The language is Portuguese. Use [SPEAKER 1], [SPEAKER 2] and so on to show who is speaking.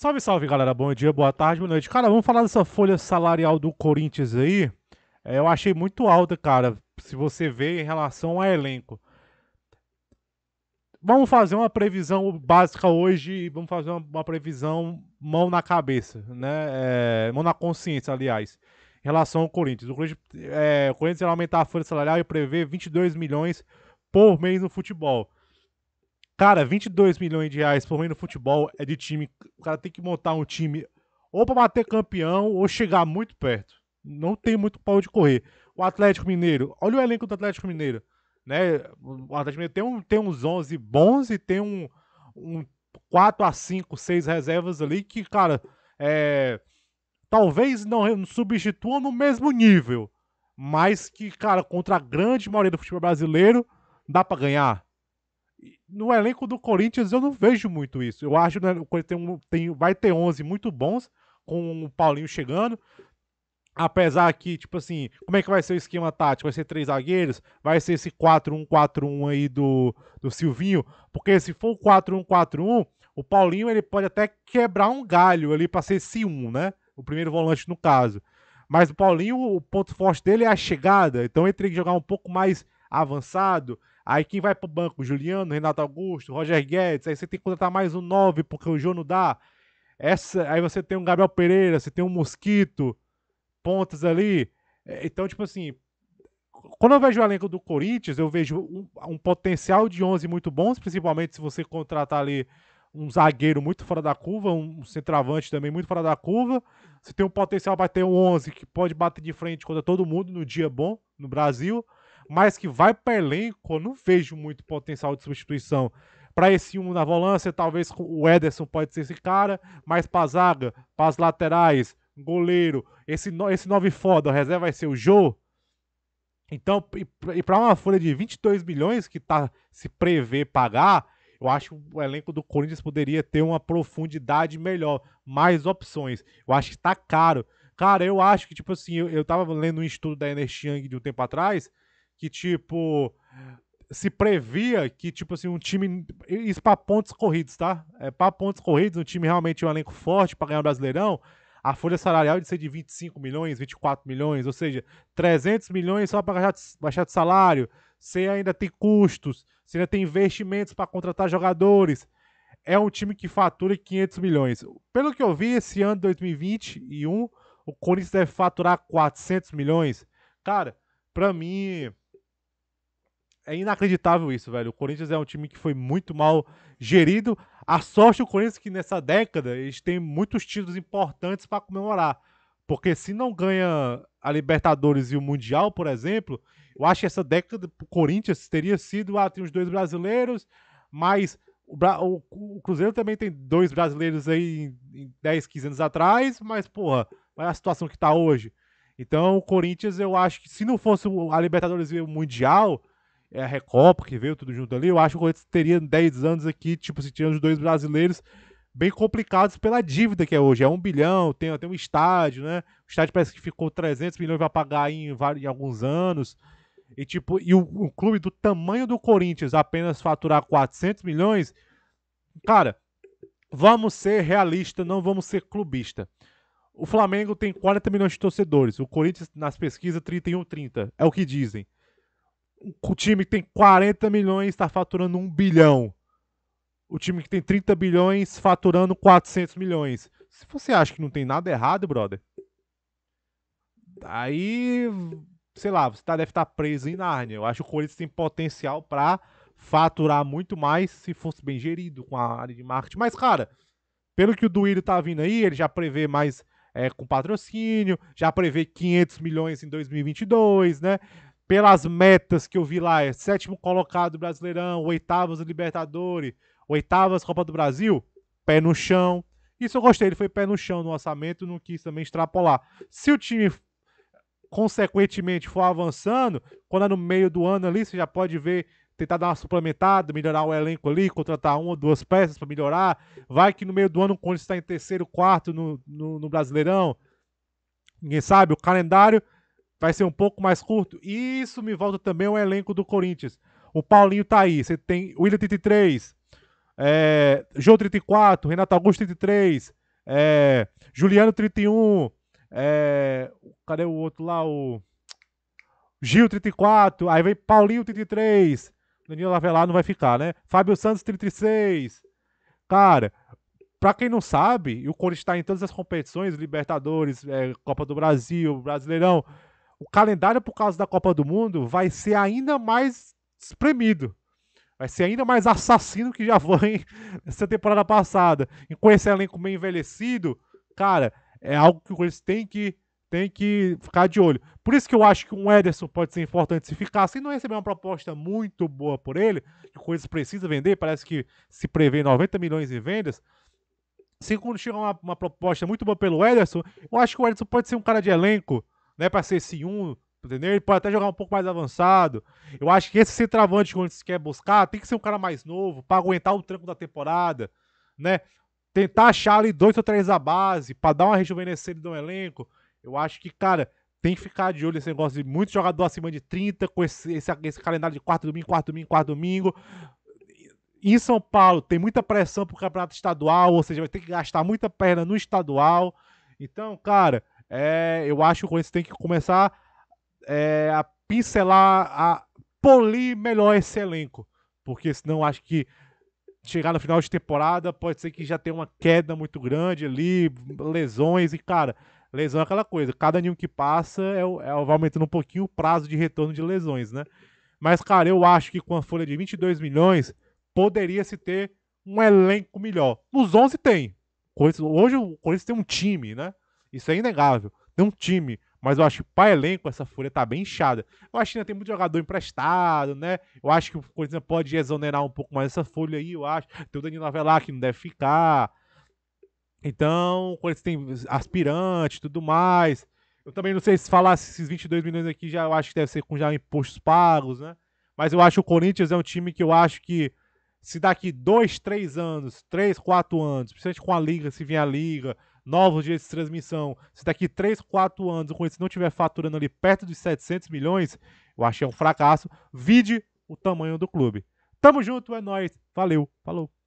[SPEAKER 1] Salve, salve, galera. Bom dia, boa tarde, boa noite. Cara, vamos falar dessa folha salarial do Corinthians aí. É, eu achei muito alta, cara, se você vê em relação ao elenco. Vamos fazer uma previsão básica hoje e vamos fazer uma, uma, previsão mão na cabeça, né? É, mão na consciência, aliás, em relação ao Corinthians. O Corinthians, é, o Corinthians vai aumentar a folha salarial e prever 22 milhões por mês no futebol. Cara, 22 milhões de reais por mês no futebol é de time. O cara tem que montar um time ou para bater campeão ou chegar muito perto. Não tem muito pau de correr. O Atlético Mineiro, olha o elenco do Atlético Mineiro. Né? O Atlético Mineiro tem, um, tem uns 11 bons e tem um, um 4 a 5, 6 reservas ali que, cara, é, talvez não substituam no mesmo nível, mas que, cara, contra a grande maioria do futebol brasileiro, dá para ganhar no elenco do Corinthians eu não vejo muito isso. Eu acho que né, o Corinthians tem, tem, vai ter 11 muito bons, com o Paulinho chegando. Apesar que, tipo assim, como é que vai ser o esquema tático? Vai ser três zagueiros? Vai ser esse 4-1-4-1 aí do, do Silvinho? Porque se for o 4-1-4-1, o Paulinho ele pode até quebrar um galho ali para ser esse 1, né? O primeiro volante no caso. Mas o Paulinho, o ponto forte dele é a chegada. Então ele tem que jogar um pouco mais avançado. Aí quem vai pro banco? Juliano, Renato Augusto, Roger Guedes. Aí você tem que contratar mais um 9 porque o João não dá. Essa, aí você tem um Gabriel Pereira, você tem um Mosquito, pontas ali. É, então, tipo assim, quando eu vejo o elenco do Corinthians, eu vejo um, um, potencial de 11 muito bons, principalmente se você contratar ali um zagueiro muito fora da curva, um centroavante também muito fora da curva. Você tem um potencial para ter um 11 que pode bater de frente contra todo mundo no dia bom no Brasil mas que vai para elenco, eu não vejo muito potencial de substituição. Para esse um na volância, talvez o Ederson pode ser esse cara, mas para zaga, para as laterais, goleiro, esse, esse nove foda, o reserva vai ser o Jô. Então, e para uma folha de 22 milhões que tá se prevê pagar, eu acho que o elenco do Corinthians poderia ter uma profundidade melhor, mais opções. Eu acho que está caro. Cara, eu acho que, tipo assim, eu, eu tava lendo um estudo da Ernest Young de um tempo atrás, que, tipo, se previa que, tipo assim, um time. Isso para pontos corridos, tá? É, para pontos corridos, um time realmente um elenco forte para ganhar o Brasileirão. A folha salarial de ser de 25 milhões, 24 milhões, ou seja, 300 milhões só para baixar de salário. Você ainda tem custos, você ainda tem investimentos para contratar jogadores. É um time que fatura 500 milhões. Pelo que eu vi, esse ano 2021, o Corinthians deve faturar 400 milhões. Cara, para mim, é inacreditável isso, velho. O Corinthians é um time que foi muito mal gerido. A sorte do Corinthians é que nessa década eles têm muitos títulos importantes para comemorar. Porque se não ganha a Libertadores e o Mundial, por exemplo, eu acho que essa década o Corinthians teria sido, ah, tem os dois brasileiros, mas o, Bra o, o Cruzeiro também tem dois brasileiros aí em, em 10, 15 anos atrás, mas porra, olha a situação que está hoje. Então o Corinthians, eu acho que se não fosse a Libertadores e o Mundial, é, a Recopa que veio tudo junto ali. Eu acho que o Corinthians teria 10 anos aqui, tipo, se assim, tirando os dois brasileiros, bem complicados pela dívida que é hoje. É um bilhão, tem até um estádio, né? O estádio parece que ficou 300 milhões vai pagar em, vários, em alguns anos. E tipo, e o, o, clube do tamanho do Corinthians apenas faturar 400 milhões, cara, vamos ser realista, não vamos ser clubista. O Flamengo tem 40 milhões de torcedores, o Corinthians nas pesquisas 31 30, é o que dizem o time que tem 40 milhões está faturando 1 bilhão. O time que tem 30 bilhões faturando 400 milhões. Se você acha que não tem nada errado, brother, aí, sei lá, você tá, deve estar tá preso em Nárnia. Eu acho que o Corinthians tem potencial para faturar muito mais se fosse bem gerido com a área de marketing. Mas, cara, pelo que o Duílio tá vindo aí, ele já prevê mais é, com patrocínio, já prevê 500 milhões em 2022, né? pelas metas que eu vi lá, é sétimo colocado Brasileirão, oitavas Libertadores, oitavas Copa do Brasil, pé no chão. Isso eu gostei, ele foi pé no chão no orçamento, não quis também extrapolar. Se o time consequentemente for avançando, quando é no meio do ano ali, você já pode ver, tentar dar uma suplementada, melhorar o elenco ali, contratar uma ou duas peças para melhorar. Vai que no meio do ano, quando está em terceiro, quarto no, no, no Brasileirão, ninguém sabe, o calendário vai ser um pouco mais curto. E isso me volta também ao elenco do Corinthians. O Paulinho tá aí. Você tem William 33, é, Jô 34, Renato Augusto 33, é, Juliano 31, é, cadê o outro lá? O Gil 34, aí vem Paulinho 33, Danilo Avelar não vai ficar, né? Fábio Santos 36. Cara, Pra quem não sabe, o Corinthians está em todas as competições, Libertadores, é, Copa do Brasil, Brasileirão o calendário por causa da Copa do Mundo vai ser ainda mais espremido. Vai ser ainda mais assassino que já foi essa temporada passada. E com esse elenco meio envelhecido, cara, é algo que o Corinthians tem que, tem que ficar de olho. Por isso que eu acho que um Ederson pode ser importante se ficar. Se não receber uma proposta muito boa por ele, que o Corinthians precisa vender, parece que se prevê 90 milhões em vendas. Se quando chegar uma, uma proposta muito boa pelo Ederson, eu acho que o Ederson pode ser um cara de elenco não é para ser esse um, entendeu? Ele pode até jogar um pouco mais avançado. Eu acho que esse centroavante que se quer buscar tem que ser um cara mais novo para aguentar o tranco da temporada, né? Tentar achar ali dois ou três da base para dar uma rejuvenescida no elenco. Eu acho que, cara, tem que ficar de olho nesse negócio de muito jogador acima de 30, com esse, esse, esse calendário de quarto domingo, quarto domingo, quarto domingo. Em São Paulo tem muita pressão pro campeonato estadual, ou seja, vai ter que gastar muita perna no estadual. Então, cara, é, eu acho que o Corinthians tem que começar é, a pincelar, a polir melhor esse elenco. Porque senão acho que chegar no final de temporada pode ser que já tenha uma queda muito grande ali, lesões e, cara, lesão é aquela coisa. Cada aninho que passa é, é, vai aumentando um pouquinho o prazo de retorno de lesões, né? Mas, cara, eu acho que com a folha de 22 milhões poderia se ter um elenco melhor. Nos 11 tem. Hoje o Corinthians tem um time, né? Isso é inegável. Tem um time, mas eu acho que para elenco essa folha tá bem inchada. Eu acho que ainda tem muito jogador emprestado, né? Eu acho que o Corinthians pode exonerar um pouco mais essa folha aí, eu acho. Tem o Danilo Avelar que não deve ficar. Então, o Corinthians tem aspirante tudo mais. Eu também não sei se falar esses 22 milhões aqui já eu acho que deve ser com já impostos pagos, né? Mas eu acho que o Corinthians é um time que eu acho que se daqui dois, três anos, três, quatro anos, principalmente com a liga, se vier a liga, novos direitos de transmissão, se daqui 3, 4 anos o Corinthians não tiver faturando ali perto dos 700 milhões, eu achei um fracasso. Vide o tamanho do clube. Tamo junto, é nóis. Valeu, falou.